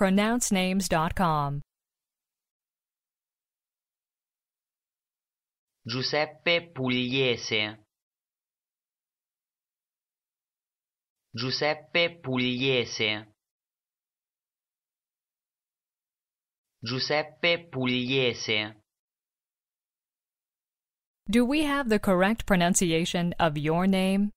pronouncenames.com. Giuseppe Pugliese Giuseppe Pugliese Giuseppe Pugliese Do we have the correct pronunciation of your name?